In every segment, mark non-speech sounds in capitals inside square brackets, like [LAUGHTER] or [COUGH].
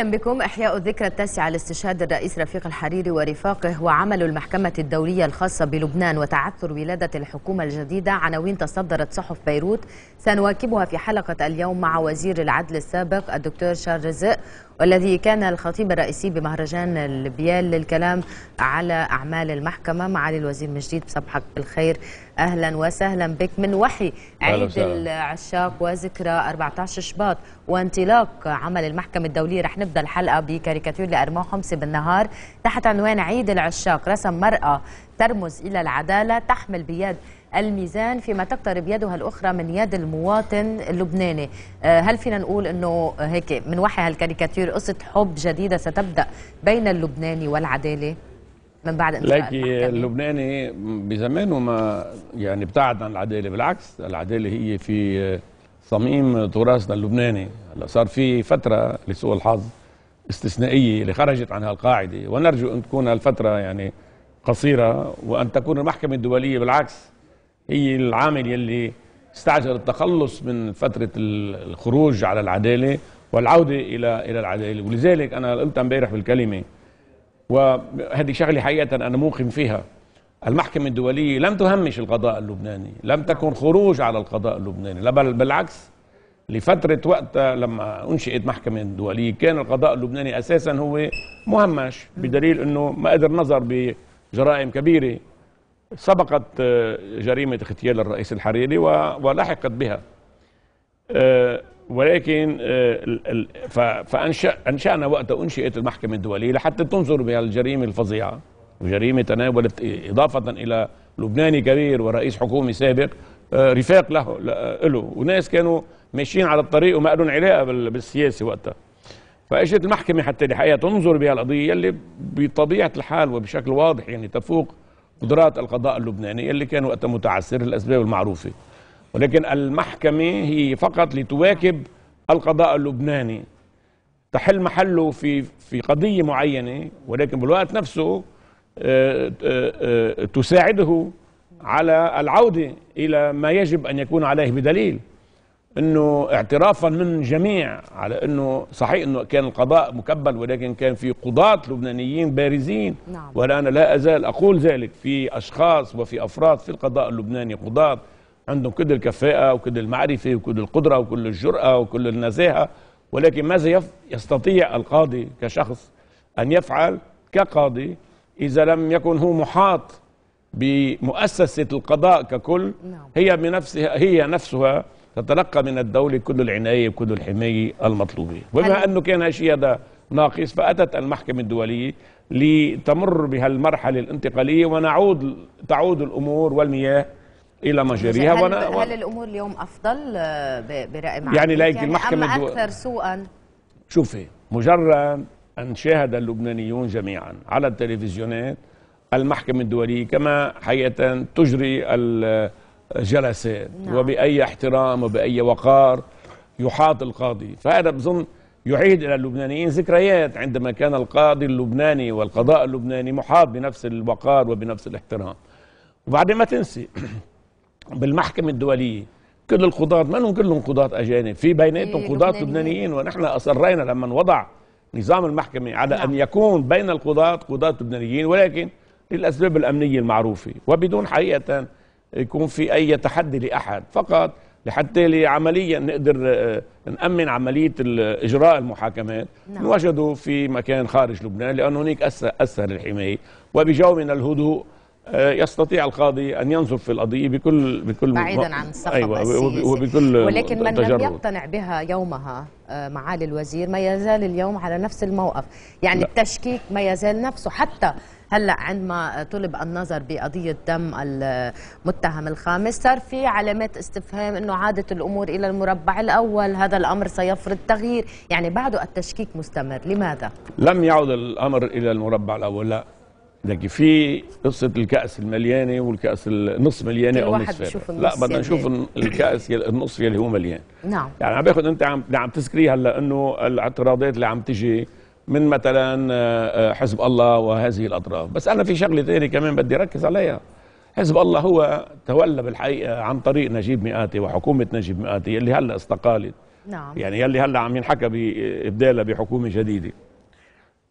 اهلا بكم احياء الذكرى التاسعه لاستشهاد الرئيس رفيق الحريري ورفاقه وعمل المحكمه الدوليه الخاصه بلبنان وتعثر ولاده الحكومه الجديده عناوين تصدرت صحف بيروت سنواكبها في حلقه اليوم مع وزير العدل السابق الدكتور شارل رزق والذي كان الخطيب الرئيسي بمهرجان البيال للكلام على أعمال المحكمة معالي الوزير مجيد بصبحك بالخير أهلا وسهلا بك من وحي عيد العشاق وذكرى 14 شباط وانطلاق عمل المحكمة الدولية رح نبدأ الحلقة بكاريكاتير لأرمون حمصي بالنهار تحت عنوان عيد العشاق رسم مرأة ترمز إلى العدالة تحمل بيد الميزان فيما تقترب يدها الأخرى من يد المواطن اللبناني آه، هل فينا نقول أنه هيك من وحي هالكاريكاتير قصة حب جديدة ستبدأ بين اللبناني والعدالة؟ من بعد لكن اللبناني بزمانه ما يعني ابتعد عن العداله بالعكس العداله هي في صميم تراثنا اللبناني هلا صار في فتره لسوء الحظ استثنائيه اللي خرجت عن هالقاعده ونرجو ان تكون هالفتره يعني قصيره وان تكون المحكمه الدوليه بالعكس هي العامل يلي استعجل التخلص من فترة الخروج على العدالة والعودة إلى إلى العدالة ولذلك أنا قلت امبارح بالكلمة وهذه شغلة حقيقة أنا موقن فيها المحكمة الدولية لم تهمش القضاء اللبناني لم تكن خروج على القضاء اللبناني بل بالعكس لفترة وقتها لما أنشئت محكمة دولية كان القضاء اللبناني أساسا هو مهمش بدليل أنه ما قدر نظر بجرائم كبيرة سبقت آه، جريمة اغتيال الرئيس الحريري ولحقت بها آه، ولكن آه، فأنشأ أنشأنا وقت أنشئت المحكمة الدولية لحتى تنظر بها الجريمة الفظيعة وجريمة تناولت إضافة إلى لبناني كبير ورئيس حكومي سابق رفاق له له وناس كانوا ماشيين على الطريق وما لهم علاقة بالسياسة وقتها فاجت المحكمه حتى الحقيقه تنظر بها القضيه اللي بطبيعه الحال وبشكل واضح يعني تفوق قدرات القضاء اللبناني اللي كان وقتها متعسر الأسباب المعروفة ولكن المحكمة هي فقط لتواكب القضاء اللبناني تحل محله في في قضية معينة ولكن بالوقت نفسه آه، آه، آه، تساعده على العودة إلى ما يجب أن يكون عليه بدليل انه اعترافا من جميع على انه صحيح انه كان القضاء مكبل ولكن كان في قضاة لبنانيين بارزين نعم. وانا لا ازال اقول ذلك في اشخاص وفي افراد في القضاء اللبناني قضاة عندهم كل الكفاءة وكل المعرفة وكل القدرة وكل الجرأة وكل النزاهة ولكن ماذا يستطيع القاضي كشخص ان يفعل كقاضي اذا لم يكن هو محاط بمؤسسة القضاء ككل نعم. هي بنفسها هي نفسها تتلقى من الدولة كل العناية وكل الحماية المطلوبة وبما أنه كان هالشيء هذا ناقص فأتت المحكمة الدولية لتمر بهالمرحلة الانتقالية ونعود تعود الأمور والمياه الى مجاريها هل, وأنا هل الامور اليوم افضل آه، برأي يعني لكن يعني المحكمه أم اكثر سوءا شوفي مجرد ان شاهد اللبنانيون جميعا على التلفزيونات المحكمه الدوليه كما حقيقه تجري جلسات نعم. وبأي احترام وبأي وقار يحاط القاضي فهذا بظن يعيد إلى اللبنانيين ذكريات عندما كان القاضي اللبناني والقضاء اللبناني محاط بنفس الوقار وبنفس الاحترام وبعدين ما تنسي [CLEARS THROAT] بالمحكمة الدولية كل القضاة منهم كلهم قضاة أجانب في بيناتهم إيه، قضاة لبنانيين ونحن أصرينا لما وضع نظام المحكمة على نعم. أن يكون بين القضاة قضاة لبنانيين ولكن للأسباب الأمنية المعروفة وبدون حقيقة يكون في اي تحدي لاحد فقط لحتى عمليا نقدر آه، نأمن عملية إجراء المحاكمات نعم. وجدوا في مكان خارج لبنان لانه هناك أسهل الحماية وبجو من الهدوء آه، يستطيع القاضي ان ينظر في القضيه بكل بكل بعيدا عن السقف أيوة وبكل ولكن من تجرد. لم يقتنع بها يومها آه، معالي الوزير ما يزال اليوم على نفس الموقف يعني لا. التشكيك ما يزال نفسه حتى هلا عندما طلب النظر بقضيه دم المتهم الخامس صار في علامات استفهام انه عادت الامور الى المربع الاول هذا الامر سيفرض تغيير يعني بعده التشكيك مستمر لماذا لم يعد الامر الى المربع الاول لا لكن في قصه الكاس المليانه والكاس يعني. النص مليانه او نصف لا بدنا يعني. نشوف الكاس النصف يلي هو مليان نعم يعني عم باخذ انت عم عم تسكريها هلا انه الاعتراضات اللي عم تجي من مثلا آه، آه، حزب الله وهذه الاطراف بس انا في شغله ثانيه كمان بدي ركز عليها حزب الله هو تولى بالحقيقه عن طريق نجيب مئاتي وحكومه نجيب مئاتي اللي هلا استقالت نعم يعني يلي هلا عم ينحكى بابدالها آه، بحكومه جديده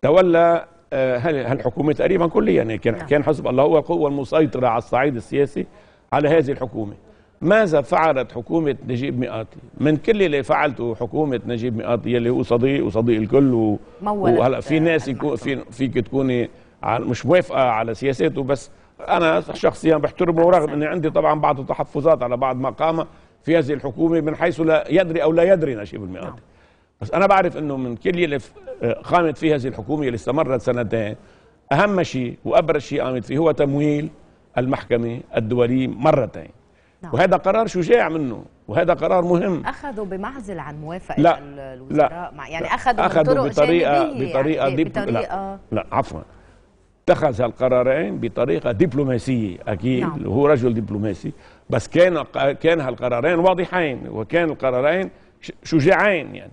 تولى هالحكومه تقريبا كليا يعني كان نعم. كان حزب الله هو القوه المسيطره على الصعيد السياسي على هذه الحكومه ماذا فعلت حكومة نجيب مئاتي من كل اللي فعلته حكومة نجيب مئاتي يلي هو صديق وصديق الكل و... وهلا في آه، ناس يكون في فيك تكوني مش موافقة على سياساته بس أنا شخصيا بحترمه ورغم أني عندي طبعا بعض التحفظات على بعض ما قام في هذه الحكومة من حيث لا يدري أو لا يدري نجيب المئاتي نعم. بس أنا بعرف أنه من كل اللي آه، قامت فيه هذه الحكومة اللي استمرت سنتين أهم شيء وأبرز شيء قامت فيه هو تمويل المحكمة الدولية مرتين نعم. وهذا قرار شجاع منه وهذا قرار مهم اخذوا بمعزل عن موافقه لا الوزراء يعني لا يعني اخذوا, أخذوا بطريقه بطريقه, يعني بطريقة لا, لا عفوا اتخذ القرارين بطريقه دبلوماسيه اكيد نعم. هو رجل دبلوماسي بس كان كان هالقرارين واضحين وكان القرارين شجاعين يعني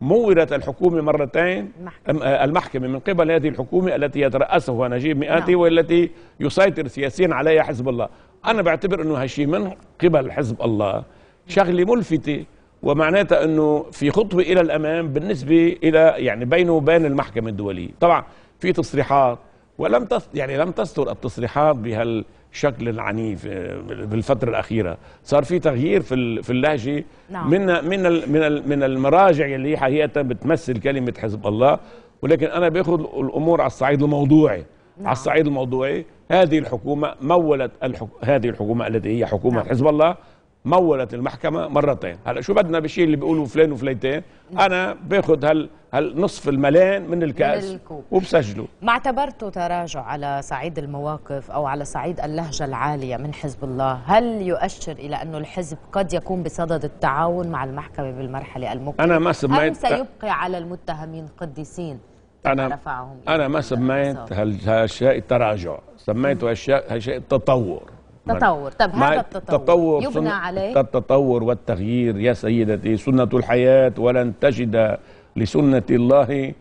مورت الحكومه مرتين المحكمة. آه، المحكمه من قبل هذه الحكومه التي يتراسها نجيب مئاتي نعم. والتي يسيطر سياسيا عليها حزب الله أنا بعتبر أنه هالشيء من قبل حزب الله شغلة ملفتة ومعناتها أنه في خطوة إلى الأمام بالنسبة إلى يعني بينه وبين المحكمة الدولية طبعا في تصريحات ولم تس يعني لم تستر التصريحات بهالشكل العنيف آه، بالفتره الاخيره صار في تغيير في في اللهجه نعم. من من من من المراجع اللي حقيقه بتمثل كلمه حزب الله ولكن انا باخذ الامور على الصعيد الموضوعي نعم. على الصعيد الموضوعي هذه الحكومة مولت الحك... هذه الحكومة التي هي حكومة نعم. حزب الله مولت المحكمة مرتين هلا شو بدنا بشيء اللي بيقولوا فلان وفليتين نعم. أنا باخذ هال هالنصف الملان من الكأس وبسجله ما اعتبرته تراجع على صعيد المواقف أو على صعيد اللهجة العالية من حزب الله هل يؤشر إلى أنه الحزب قد يكون بصدد التعاون مع المحكمة بالمرحلة المقبلة أنا ما سميت أم سيبقي على المتهمين قديسين أنا رفعهم يعني. أنا ما سميت هالشيء تراجع سميته اشياء شيء تطور تطور طب هذا التطور يبنى عليه التطور والتغيير يا سيدتي سنة الحياة ولن تجد لسنة الله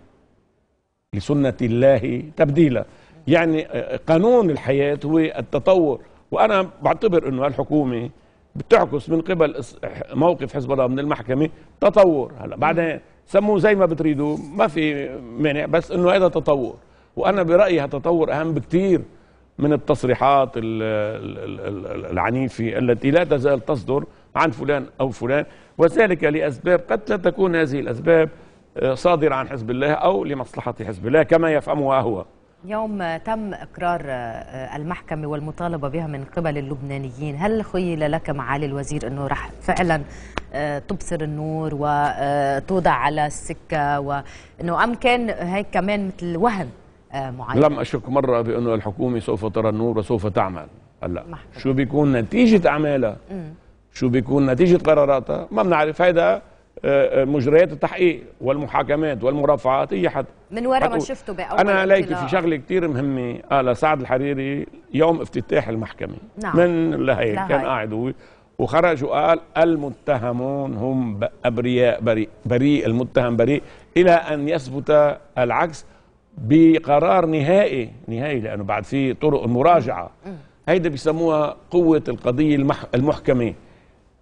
لسنة الله تبديلا يعني قانون الحياة هو التطور وأنا بعتبر أنه الحكومة بتعكس من قبل موقف حزب الله من المحكمة تطور هلا بعدين سموه زي ما بتريدوا ما في مانع بس أنه هذا تطور وأنا برأيي هالتطور أهم بكتير من التصريحات العنيفة التي لا تزال تصدر عن فلان أو فلان وذلك لأسباب قد لا تكون هذه الأسباب آه، صادرة عن حزب الله أو لمصلحة حزب الله كما يفهمها هو يوم تم إقرار آه، آه، المحكمة والمطالبة بها من قبل اللبنانيين هل خيل لك معالي الوزير أنه رح فعلا تبصر النور وتوضع على السكة وأنه أم كان هيك كمان مثل وهم معينه لم أشك مرة بأن الحكومة سوف ترى النور وسوف تعمل هلا شو بيكون نتيجة أعمالها شو بيكون نتيجة قراراتها ما بنعرف هيدا آه، آه، مجريات التحقيق والمحاكمات والمرافعات هي حد من ورا ما شفته باول انا ليك في شغله كثير مهمه قال آه، سعد الحريري يوم افتتاح المحكمه نعم. من لهيك كان قاعد هو وخرج وقال المتهمون هم ابرياء بريء بريء المتهم بريء الى ان يثبت العكس بقرار نهائي نهائي لانه بعد في طرق مراجعه هيدا بيسموها قوه القضيه المح المحكمه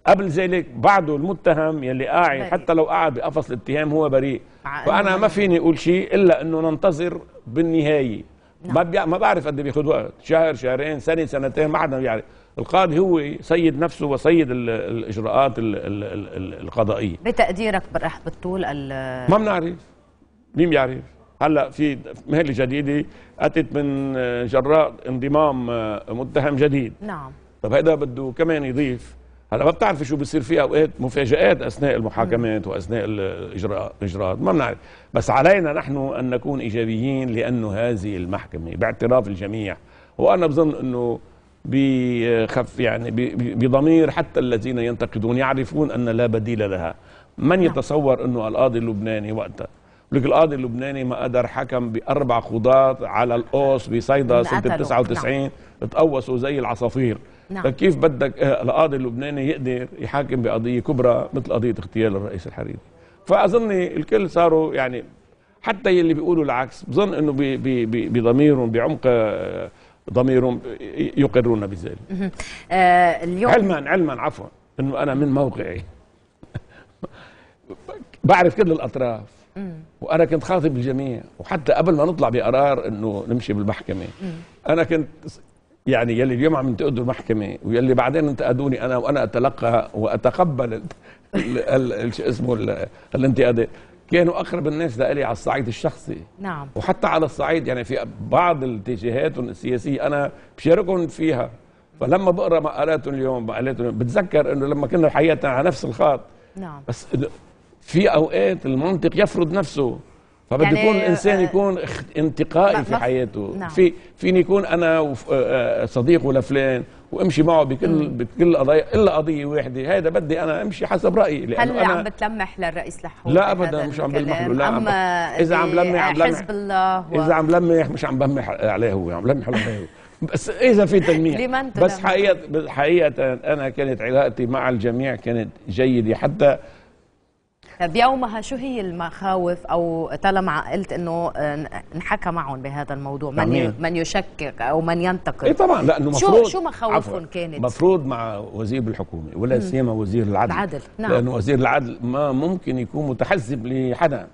قبل ذلك بعده المتهم يلي قاعد حتى لو قعد بقفص الاتهام هو بريء فانا ما فيني اقول شيء الا انه ننتظر بالنهايه نعم. ما بيع... ما بعرف قد إيه بياخذ وقت شهر شهرين سنه سنتين ما حدا بيعرف القاضي هو سيد نفسه وسيد ال... الاجراءات ال... ال... القضائيه بتقديرك بتطول بالطول ما بنعرف مين بيعرف هلا في مهله جديده اتت من آه، جراء انضمام آه، متهم جديد نعم طب هيدا بده كمان يضيف هلا ما بتعرفي شو بصير في اوقات مفاجات اثناء المحاكمات واثناء الاجراءات ما بنعرف بس علينا نحن ان نكون ايجابيين لانه هذه المحكمه باعتراف الجميع وانا بظن انه بخف يعني بضمير حتى الذين ينتقدون يعرفون ان لا بديل لها من نعم. يتصور انه القاضي اللبناني وقتها لك القاضي اللبناني ما قدر حكم باربع قضاة على القوس بصيدا سنه 99 نعم. تقوسوا زي العصافير نعم. كيف بدك آه، القاضي اللبناني يقدر يحاكم بقضيه كبرى مثل قضيه اغتيال الرئيس الحريري فاظن الكل صاروا يعني حتى يلي بيقولوا العكس بظن انه بضميرهم بعمق آه، ضميرهم يقرون بذلك آه، اليوم علما علما عفوا انه انا من موقعي [LAUGHS] بعرف كل الاطراف وانا كنت خاطب الجميع وحتى قبل ما نطلع بقرار انه نمشي بالمحكمه انا كنت يعني يلي اليوم عم تقدوا المحكمه ويلي بعدين انتقدوني انا وانا اتلقى واتقبل شو اسمه الانتقادات كانوا اقرب الناس لي على الصعيد الشخصي نعم وحتى على الصعيد يعني في بعض الاتجاهات السياسيه انا بشاركهم فيها فلما بقرا مقالاتهم اليوم مقالاتهم بتذكر انه لما كنا حياتنا على نفس الخط نعم بس في اوقات المنطق يفرض نفسه فبده يعني يكون الانسان آه، يكون انتقائي في حياته نعم. في فيني يكون انا آه، آه، صديق لفلان وامشي معه بكل بكل قضايا الا قضيه واحده هيدا بدي انا امشي حسب رايي لانه هل أنا عم بتلمح للرئيس لحوله لا ابدا مش عم بلمح له لا عم اذا عم لمح عم لمح حزب الله و... اذا عم لمح مش عم بلمح عليه هو عم لمح عليه هو بس اذا في تلميح [LAUGHS] بس حقيقه حقيقه انا كانت علاقتي مع الجميع كانت جيده حتى بيومها طيب، شو هي المخاوف او طالما قلت انه انحكى آه، معهم بهذا الموضوع من يعني من يشكك او من ينتقد اي طبعا لانه مفروض شو شو مخاوفهم كانت؟ مفروض مع وزير الحكومه ولا سيما وزير العدل العدل نعم لانه وزير العدل ما ممكن يكون متحزب لحدا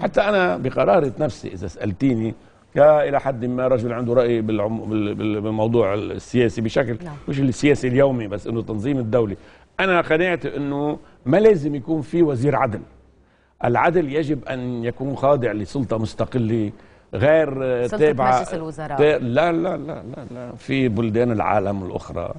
حتى انا بقراره نفسي اذا سالتيني الى حد ما رجل عنده رأي بالعم... بالموضوع السياسي بشكل نعم. مش السياسي اليومي بس انه تنظيم الدولي انا قناعتي انه ما لازم يكون في وزير عدل العدل يجب أن يكون خاضع لسلطة مستقلة غير آه، سلطة تابعة مجلس الوزراء لا لا لا لا, لا في بلدان العالم الأخرى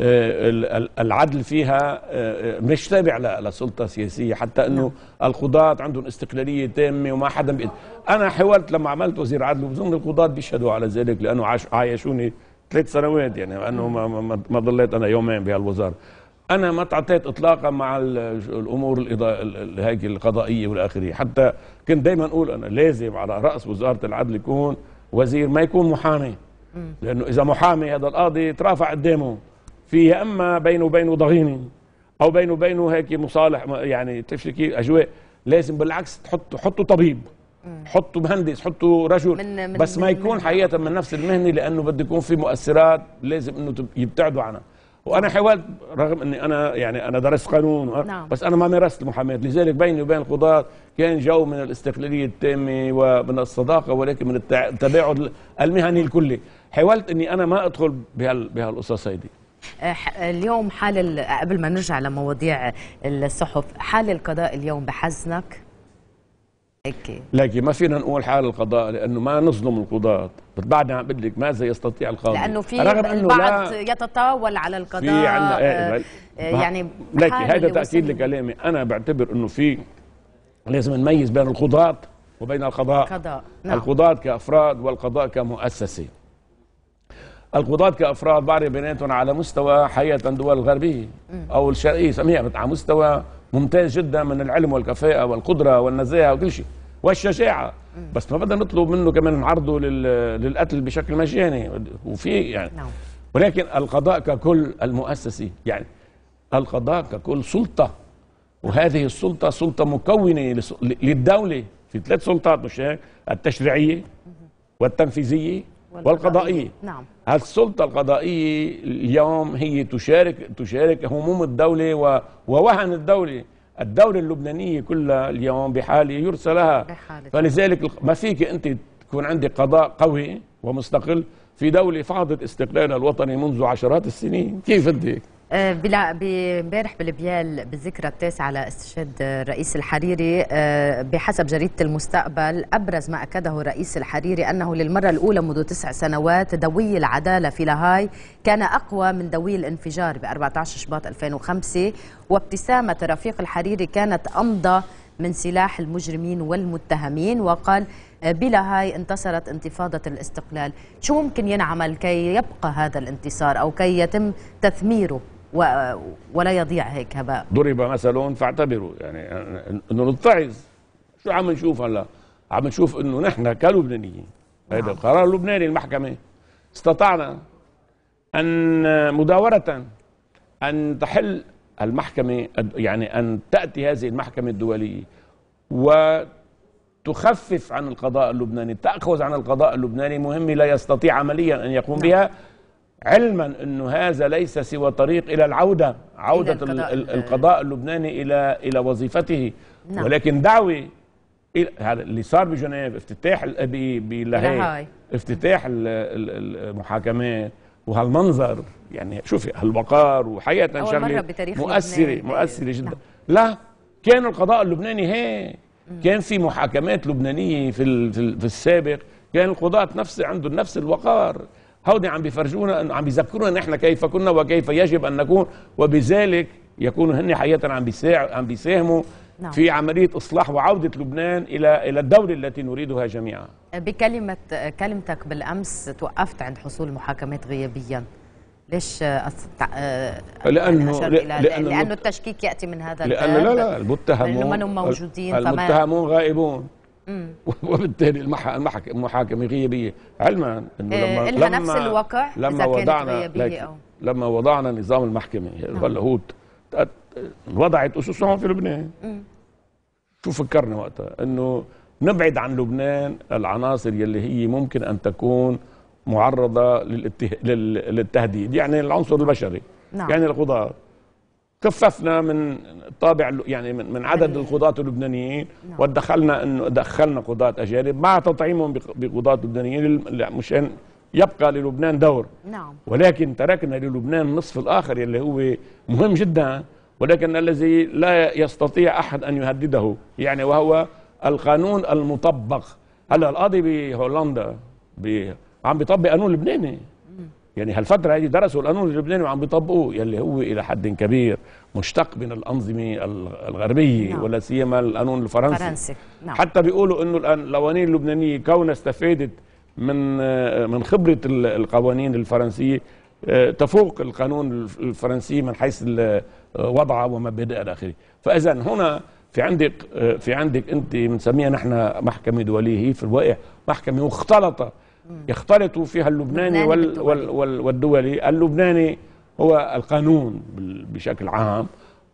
آه، العدل فيها آه، مش تابع لسلطة سياسية حتى أنه نعم. القضاة عندهم استقلالية تامة وما حدا بيقدر أنا حاولت لما عملت وزير عدل وبظن القضاة بيشهدوا على ذلك لأنه عايشوني ثلاث سنوات يعني لأنه ما, ما ضليت أنا يومين بهالوزارة انا ما تعاطيت اطلاقا مع الامور هيك القضائيه والاخره حتى كنت دائما اقول انا لازم على راس وزاره العدل يكون وزير ما يكون محامي لانه اذا محامي هذا القاضي ترافع قدامه في يا اما بينه وبينه ضغينه او بينه وبينه هيك مصالح يعني بتفشي كيف اجواء لازم بالعكس تحطوا حطوا طبيب حطوا مهندس حطوا رجل من بس ما يكون حقيقه من نفس المهنه لانه بده يكون في مؤثرات لازم انه يبتعدوا عنها وانا حاولت رغم اني انا يعني انا درست قانون نعم. بس انا ما مارست المحاماه لذلك بيني وبين القضاه كان جو من الاستقلاليه التامه ومن الصداقه ولكن من التباعد المهني الكلي حاولت اني انا ما ادخل بهال بهالقصص هيدي أه، اليوم حال قبل ما نرجع لمواضيع الصحف حال القضاء اليوم بحزنك لكن ما فينا نقول حال القضاء لانه ما نظلم القضاة بعدنا عم بقول لك ماذا يستطيع القاضي لانه في رغم انه البعض لا يتطاول على القضاء في عندنا إيه، آه, إيه، آه، يعني لكن هذا تاكيد لكلامي انا بعتبر انه في لازم نميز بين القضاة وبين القضاء قضاء نعم. القضاة كافراد والقضاء كمؤسسه القضاة كافراد بعرف بيناتهم على مستوى حقيقه الدول الغربيه او الشرقيه سميها على مستوى ممتاز جدا من العلم والكفاءه والقدره والنزاهه وكل شيء والشجاعه بس ما بدنا نطلب منه كمان عرضه للقتل بشكل مجاني وفي يعني نعم. ولكن القضاء ككل المؤسسي يعني القضاء ككل سلطه وهذه السلطه سلطه مكونه للدوله في ثلاث سلطات مش هيك التشريعيه والتنفيذيه والقضائية نعم السلطة القضائية اليوم هي تشارك تشارك هموم الدولة ووهن الدولة الدولة اللبنانية كلها اليوم بحالة يرسى لها بحالة. فلذلك ما فيك أنت تكون عندك قضاء قوي ومستقل في دولة فاضت استقلالها الوطني منذ عشرات السنين كيف بدك آه، امبارح بالبيال بالذكرى التاسعة لاستشهاد الرئيس الحريري آه، بحسب جريدة المستقبل أبرز ما أكده الرئيس الحريري أنه للمرة الأولى منذ تسع سنوات دوي العدالة في لاهاي كان أقوى من دوي الانفجار ب 14 شباط 2005 وابتسامة رفيق الحريري كانت أمضى من سلاح المجرمين والمتهمين وقال آه، بلا هاي انتصرت انتفاضة الاستقلال شو ممكن ينعمل كي يبقى هذا الانتصار أو كي يتم تثميره ولا يضيع هيك هباء ضرب مثل فاعتبروا يعني انه نتعظ شو عم نشوف هلا عم نشوف انه نحن كلبنانيين هذا نعم. القرار اللبناني المحكمه استطعنا ان مداوره ان تحل المحكمه يعني ان تاتي هذه المحكمه الدوليه وتخفف عن القضاء اللبناني تاخذ عن القضاء اللبناني مهمه لا يستطيع عمليا ان يقوم نعم. بها علما أنه هذا ليس سوى طريق إلى العودة عودة إلى القضاء, القضاء اللبناني إلى إلى وظيفته نعم. ولكن دعوة اللي صار بجنيف افتتاح بلاهاي افتتاح المحاكمات وهالمنظر يعني شوفي هالوقار وحقيقة شغله مؤثرة مؤثرة جدا نعم. لا كان القضاء اللبناني هي كان في محاكمات لبنانية في, في السابق كان القضاة نفس عندهم نفس الوقار هودي عم بيفرجونا انه عم بيذكرونا نحن كيف كنا وكيف يجب ان نكون وبذلك يكونوا هن حقيقه عم عم بيساهموا نعم. في عمليه اصلاح وعوده لبنان الى الى الدوله التي نريدها جميعا. بكلمه كلمتك بالامس توقفت عند حصول محاكمات غيابيا. ليش أستع... آه، لانه لأنه, لأنه, لانه التشكيك ياتي من هذا لانه لا لا المتهمون موجودين المتهمون غائبون [LAUGHS] وبالتالي المحاكمه غيابيه علما انه آه، لما لما نفس الواقع لما وضعنا لما وضعنا نظام المحكمه نعم. هلا هو وضعت أسسهم في لبنان شو فكرنا وقتها انه نبعد عن لبنان العناصر يلي هي ممكن ان تكون معرضه للتهديد يعني العنصر البشري نعم. يعني القضاه خففنا من طابع يعني من, من عدد القضاة اللبنانيين نعم. ودخلنا انه دخلنا قضاة اجانب مع تطعيمهم بقضاة لبنانيين مشان يبقى للبنان دور نعم ولكن تركنا للبنان النصف الاخر اللي هو مهم جدا ولكن الذي لا يستطيع احد ان يهدده يعني وهو القانون المطبق هلا القاضي بهولندا بي عم بيطبق قانون لبناني يعني هالفترة هذه درسوا القانون اللبناني وعم بيطبقوه يلي هو إلى حد كبير مشتق من الأنظمة الغربية نعم. ولا سيما القانون الفرنسي فرنسي. نعم. حتى بيقولوا إنه القوانين اللبنانية كونها استفادت من من خبرة القوانين الفرنسية آه، تفوق القانون الفرنسي من حيث آه، وضعه ومبادئه إلى آخره فإذا هنا في عندك آه، في عندك أنت بنسميها نحن محكمة دولية هي في الواقع محكمة مختلطة يختلط فيها اللبناني وال وال وال والدولي اللبناني هو القانون بشكل عام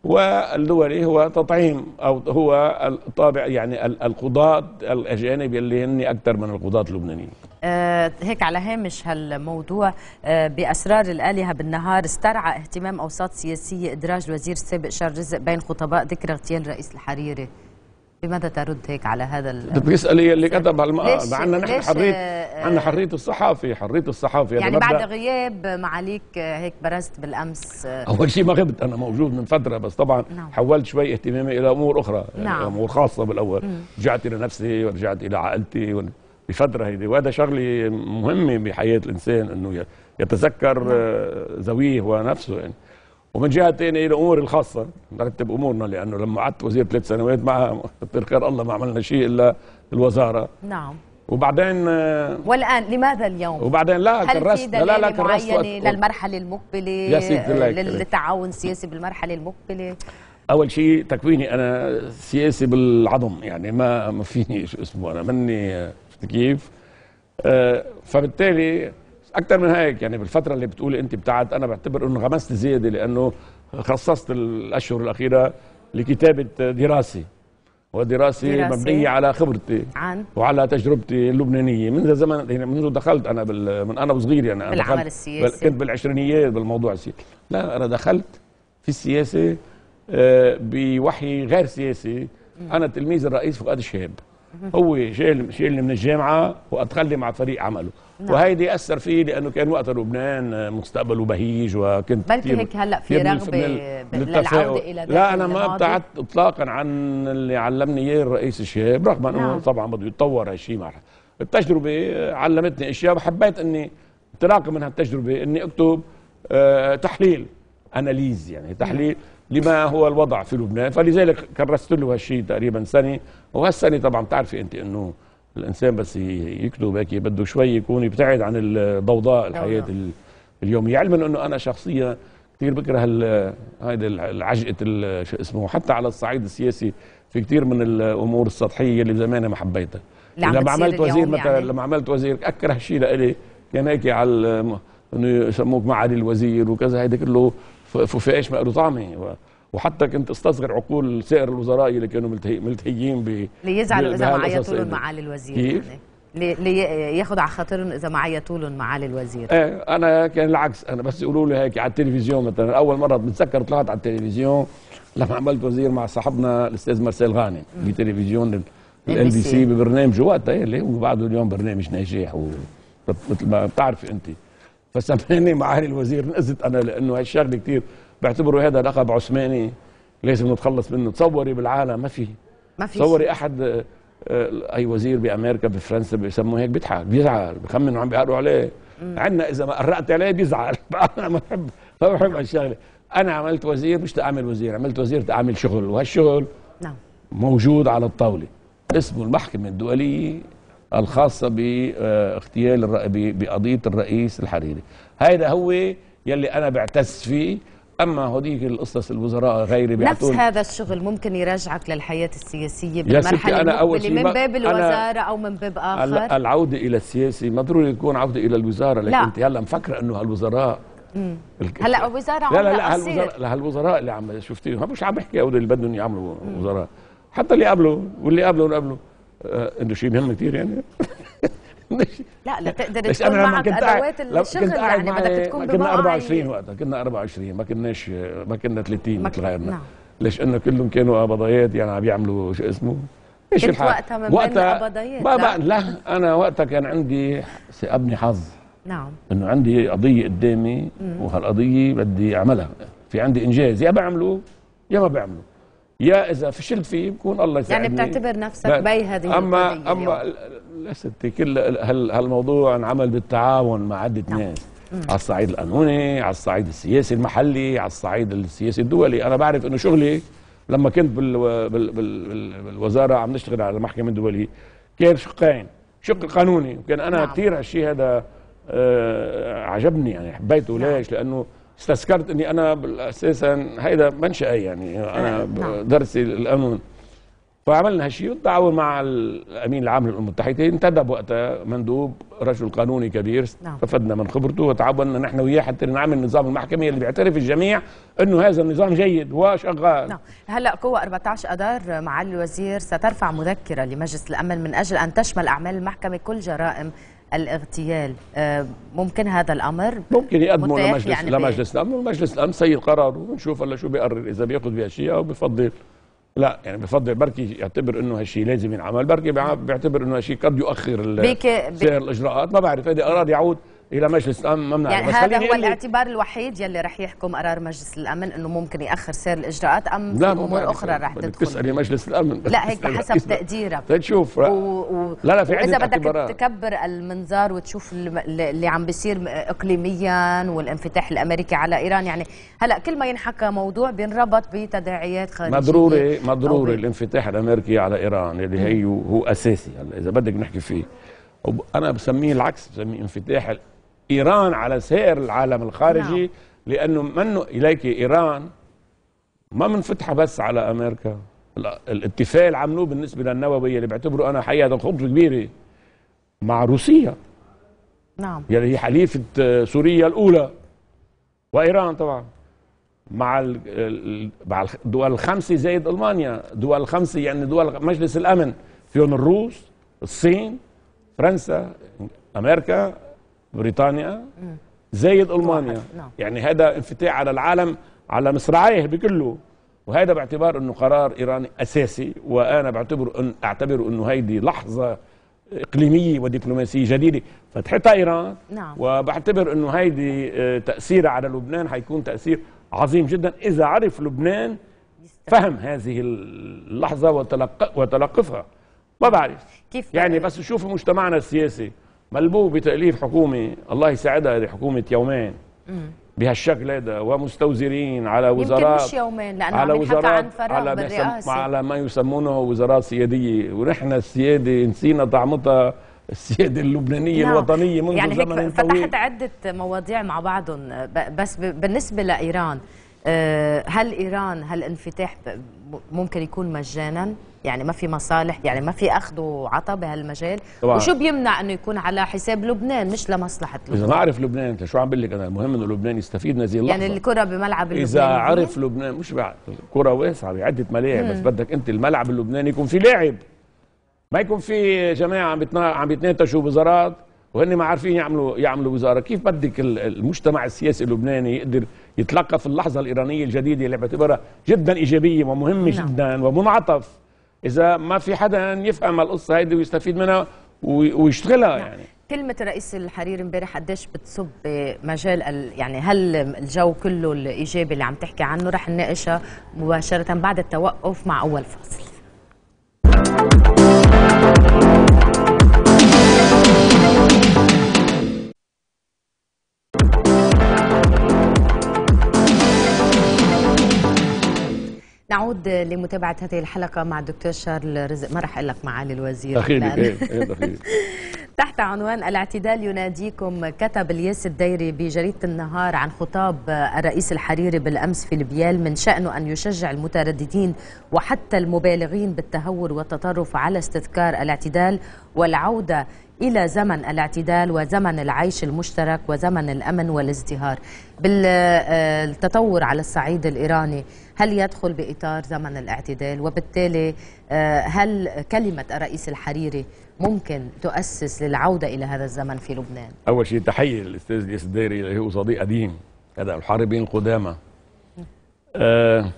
والدولي هو تطعيم او هو الطابع يعني القضاة الاجانب اللي هن اكثر من القضاة اللبنانيين. آه هيك على هامش هالموضوع آه باسرار الالهه بالنهار استرعى اهتمام اوساط سياسيه ادراج الوزير السابق شار رزق بين خطباء ذكرى اغتيال رئيس الحريري. لماذا ترد هيك على هذا ال... انت بتسالي اللي كتب على مع ان آه، نحن حريه آه، عندنا حريه الصحافي حريه الصحافي يعني بعد غياب معاليك آه، هيك برزت بالامس اول شيء ما غبت انا موجود من فتره بس طبعا نعم. حولت شوي اهتمامي الى امور اخرى يعني نعم. امور خاصه بالاول مم. رجعت الى نفسي ورجعت الى عائلتي بفتره هيدي وهذا شغله مهمه بحياه الانسان انه يتذكر نعم. زويه ونفسه يعني ومن جهه ثانيه الامور الخاصه نرتب امورنا لانه لما قعدت وزير ثلاث سنوات معها خير الله ما عملنا شيء الا الوزاره نعم وبعدين والان لماذا اليوم؟ وبعدين لا كرست لا لا كرست للمرحله المقبله يا سيدي للتعاون السياسي بالمرحله المقبله اول شيء تكويني انا سياسي بالعظم يعني ما ما فيني شو اسمه انا مني كيف آه، فبالتالي اكتر من هيك يعني بالفتره اللي بتقولي انت بتاعت انا بعتبر انه غمست زياده لانه خصصت الاشهر الاخيره لكتابه دراسي ودراسه دراسي. مبنيه على خبرتي عن وعلى تجربتي اللبنانيه منذ زمن يعني منذ دخلت انا بال... من انا وصغير يعني انا بالعمل السياسي كنت بالعشرينيات بالموضوع السياسي لا انا دخلت في السياسه آه، بوحي غير سياسي انا تلميذ الرئيس فؤاد الشهاب هو شيل شيلني من الجامعه وادخلني مع فريق عمله نعم. وهيدي اثر فيه لانه كان وقتها لبنان مستقبله بهيج وكنت بلكي هيك هلا في رغبه للعوده الى لا انا ما ابتعدت اطلاقا عن اللي علمني اياه الرئيس الشهاب رغم انه نعم. طبعا بده يتطور هالشيء مع التجربه آه، علمتني اشياء وحبيت اني تراكم من هالتجربه اني اكتب أه تحليل اناليز يعني تحليل نعم. لما هو الوضع في لبنان فلذلك كرست له هالشيء تقريبا سنه وهالسنه طبعا بتعرفي انت انه الانسان بس يكتب هيك بده شوي يكون يبتعد عن الضوضاء الحياه اليوميه علما انه انا شخصيا كثير بكره هيدي العجقه شو اسمه حتى على الصعيد السياسي في كثير من الامور السطحيه اللي زمان ما حبيتها لما عملت وزير مثلا يعني. لما عملت وزير اكره شيء لإلي كان هيك على انه يسموك معالي الوزير وكذا هيدا كله ايش ما له طعمه وحتى كنت استصغر عقول سائر الوزراء اللي كانوا ملتهيين ب ليزعلوا اذا ما عيطوا معالي الوزير كيف؟ يعني. لياخد على خاطرهم اذا معايا طول معالي الوزير ايه انا كان العكس انا بس يقولوا لي هيك على التلفزيون مثلا اول مره بتذكر طلعت على التلفزيون لما عملت وزير مع صاحبنا الاستاذ مرسيل غانم بتلفزيون الام بي سي ببرنامجه وقتها اللي هو بعده اليوم برنامج ناجح مثل ما بتعرفي انت فسامحني معالي الوزير [LAUGHS] نزلت انا لانه هالشغله كثير بعتبره هذا لقب عثماني لازم نتخلص منه تصوري بالعالم ما في ما في تصوري احد آه، آه، اي وزير بامريكا بفرنسا بيسموه هيك بيضحك بيزعل بخمن عم بيقروا عليه عندنا اذا ما قرأت عليه بيزعل [LAUGHS] انا ما بحب ما بحب هالشغله انا عملت وزير مش تعمل وزير عملت وزير تعمل شغل وهالشغل نعم موجود على الطاوله اسمه المحكمه الدوليه الخاصه باغتيال بقضيه الرئيس الحريري هذا هو يلي انا بعتز فيه اما هذيك القصص الوزراء غيري بيعتون نفس هذا الشغل ممكن يرجعك للحياه السياسيه بالمرحله أنا أول من باب الوزاره او من باب اخر العوده الى السياسه ما ضروري تكون عوده الى الوزاره لكن انت هلا مفكره انه هالوزراء هلا وزاره لا لا لا هالوزراء, هالوزراء اللي عم شفتيهم مش عم بحكي اللي بدهم يعملوا وزراء حتى اللي قبله واللي قبله واللي قبله آه، انه شيء مهم كثير يعني [LAUGHS] لا لا تقدر تكون معك ادوات الشغل كنت يعني بدك تكون كنا 24 يعني. وقتها كنا 24 ما كناش ما كنا 30 مثل غيرنا نعم. ليش انه كلهم كانوا قبضيات يعني عم يعملوا شو اسمه ايش الحال وقتها من وقتها قبضيات ما نعم. بقى لا انا وقتها كان عندي ابني حظ نعم انه عندي قضيه قدامي وهالقضيه بدي اعملها في عندي انجاز يا بعمله يا ما بعمله يا اذا فشلت فيه بكون الله يساعدني يعني بتعتبر نفسك بي هذه اما اما اليوم. لست كل هالموضوع انعمل بالتعاون مع عده نعم. ناس مم. على الصعيد القانوني على الصعيد السياسي المحلي على الصعيد السياسي الدولي انا بعرف انه شغلي لما كنت بال... بال... بال... بالوزاره عم نشتغل على المحكمه الدوليه كان شقين شق قانوني وكان انا نعم. كثير هالشيء هذا آه، عجبني يعني حبيته نعم. ليش لانه استذكرت اني انا اساسا هيدا منشأي يعني انا آه، نعم. درسي القانون فعملنا هالشيء ودعوا مع الامين العام للامم المتحده انتدب وقتها مندوب رجل قانوني كبير نعم. استفدنا من خبرته وتعاوننا نحن وياه حتى نعمل نظام المحكمه اللي بيعترف الجميع انه هذا النظام جيد وشغال نعم هلا قوه 14 اذار معالي الوزير سترفع مذكره لمجلس الامن من اجل ان تشمل اعمال المحكمه كل جرائم الاغتيال آه، ممكن هذا الامر ممكن يقدموا لمجلس يعني لمجلس الامن ومجلس الامن سيد قرار ونشوف هلا شو بيقرر اذا بياخذ بها شيء او بفضل لا يعني بفضل بركي يعتبر انه هالشيء لازم ينعمل بركي بيعتبر انه هالشيء قد يؤخر سير الاجراءات ما بعرف هذا قرار يعود الى مجلس الامن ممنوع يعني هذا هو الاعتبار الوحيد يلي رح يحكم قرار مجلس الامن انه ممكن ياخر سير الاجراءات ام لا في امور يعني اخرى رح تدخل تسالي مجلس الامن لا هيك حسب تقديرك تشوف و... و... لا لا في عده اذا بدك تكبر المنظار وتشوف اللي عم بيصير اقليميا والانفتاح الامريكي على ايران يعني هلا كل ما ينحكى موضوع بينربط بتداعيات خارجيه مضروري مضروري الانفتاح الامريكي على ايران اللي هي هو اساسي هلا اذا بدك نحكي فيه انا بسميه العكس بسميه انفتاح ايران على سائر العالم الخارجي نعم. لانه منه اليك ايران ما منفتحه بس على امريكا الاتفاق اللي عملوه بالنسبه للنوويه اللي بعتبره انا حقيقه خطوه كبيره مع روسيا نعم يعني هي حليفه آه، سوريا الاولى وايران طبعا مع مع الدول الخمسه زائد المانيا دول الخمسه يعني دول مجلس الامن فيهم الروس الصين فرنسا امريكا بريطانيا زايد المانيا نعم. يعني هذا انفتاح على العالم على مصراعيه بكله وهذا باعتبار انه قرار ايراني اساسي وانا بعتبر ان اعتبر انه هيدي لحظه اقليميه ودبلوماسيه جديده فتحتها ايران نعم. وبعتبر انه هيدي آه، تاثيرها على لبنان حيكون تاثير عظيم جدا اذا عرف لبنان فهم هذه اللحظه وتلق... وتلقفها ما بعرف كيف يعني بس شوفوا مجتمعنا السياسي ملبو بتأليف حكومي الله يساعدها لحكومة حكومة يومين بهالشكل هذا ومستوزرين على وزراء يمكن مش يومين لأنه على وزراء عن فراغ على بالرئاسة على ما يسمونه وزارات سيادية ونحن السيادة نسينا طعمتها السيادة اللبنانية نعم. الوطنية منذ يعني زمن هيك طويل فتحت عدة مواضيع مع بعضهم بس بالنسبة لإيران آه، هل إيران هل انفتاح ممكن يكون مجانا يعني ما في مصالح يعني ما في اخذ وعطى بهالمجال طبعا. وشو بيمنع انه يكون على حساب لبنان مش لمصلحه لبنان اذا نعرف لبنان انت شو عم بقول لك انا المهم انه لبنان يستفيد من هذه اللحظه يعني الكره بملعب لبنان اذا عرف لبنان مش كره الكره واسعه بعده ملاعب بس بدك انت الملعب اللبناني يكون في لاعب ما يكون في جماعه عم بتنا... عم بيتناقشوا وزارات وهن ما عارفين يعملوا يعملوا وزاره كيف بدك المجتمع السياسي اللبناني يقدر يتلقى في اللحظه الايرانيه الجديده اللي بعتبرها جدا ايجابيه ومهمه نعم. جدا ومنعطف اذا ما في حدا يفهم القصه هيدي ويستفيد منها ويشتغلها نعم. يعني كلمة الرئيس الحريري امبارح قديش بتصب بمجال يعني هل الجو كله الايجابي اللي عم تحكي عنه رح نناقشها مباشرة بعد التوقف مع اول فصل نعود لمتابعة هذه الحلقة مع الدكتور شارل رزق ما رح أقول لك معالي الوزير أخيري إيه, إيه،, إيه، [LAUGHS] تحت عنوان الاعتدال يناديكم كتب الياس الديري بجريدة النهار عن خطاب الرئيس الحريري بالأمس في البيال من شأنه أن يشجع المترددين وحتى المبالغين بالتهور والتطرف على استذكار الاعتدال والعودة إلى زمن الاعتدال وزمن العيش المشترك وزمن الأمن والازدهار بالتطور على الصعيد الإيراني هل يدخل بإطار زمن الاعتدال وبالتالي آه، هل كلمة الرئيس الحريري ممكن تؤسس للعودة إلى هذا الزمن في لبنان أول شيء تحية للأستاذ الياس الديري اللي هو صديق قديم هذا الحاربين قدامى أه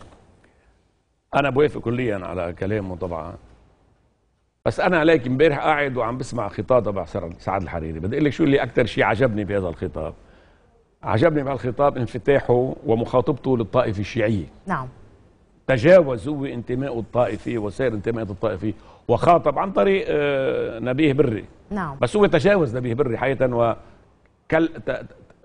أنا بوافق كليا على كلامه طبعا بس أنا عليك امبارح قاعد وعم بسمع خطاب تبع سعد الحريري بدي أقول لك شو اللي أكثر شيء عجبني بهذا الخطاب عجبني مع الخطاب انفتاحه ومخاطبته للطائفة الشيعية نعم تجاوز هو الطائفي وسائر انتماء الطائفي وخاطب عن طريق آه، نبيه بري نعم بس هو تجاوز نبيه بري حقيقة وكل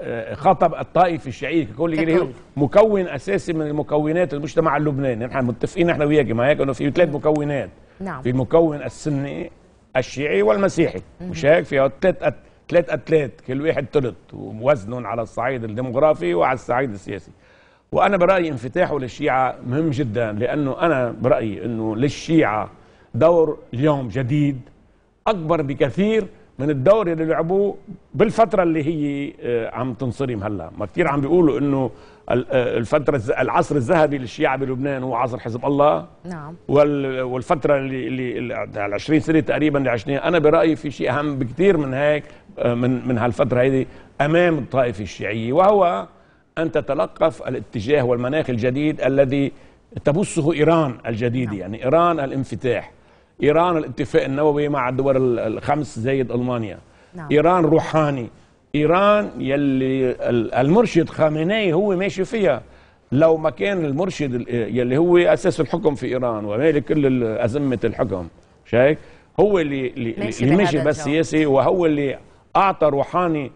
آه، خاطب الطائفة الشيعية ككل مكون أساسي من المكونات المجتمع اللبناني نحن متفقين نحن وياك هيك أنه في ثلاث مكونات نعم في المكون السني الشيعي والمسيحي مش هيك في ثلاث ثلاث أتلات كل واحد ثلث ووزنهم على الصعيد الديمغرافي وعلى الصعيد السياسي وأنا برأيي انفتاحه للشيعة مهم جدا لأنه أنا برأيي أنه للشيعة دور اليوم جديد أكبر بكثير من الدور اللي لعبوه بالفترة اللي هي آه، عم تنصرم هلا ما كثير عم بيقولوا أنه آه، الفترة العصر الذهبي للشيعة بلبنان هو عصر حزب الله نعم والفترة اللي اللي ال 20 سنة تقريبا اللي عشناها أنا برأيي في شيء أهم بكثير من هيك آه، من من هالفترة هذه أمام الطائفة الشيعية وهو أن تتلقف الاتجاه والمناخ الجديد الذي تبثه إيران الجديدة نعم. يعني إيران الانفتاح إيران الاتفاق النووي مع الدول الخمس زائد ألمانيا نعم. إيران روحاني ايران يلي المرشد خامنئي هو ماشي فيها لو ما كان المرشد يلي هو اساس الحكم في ايران ومالك كل ازمه الحكم شايف هو اللي اللي مشي بس سياسي وهو اللي اعطى روحاني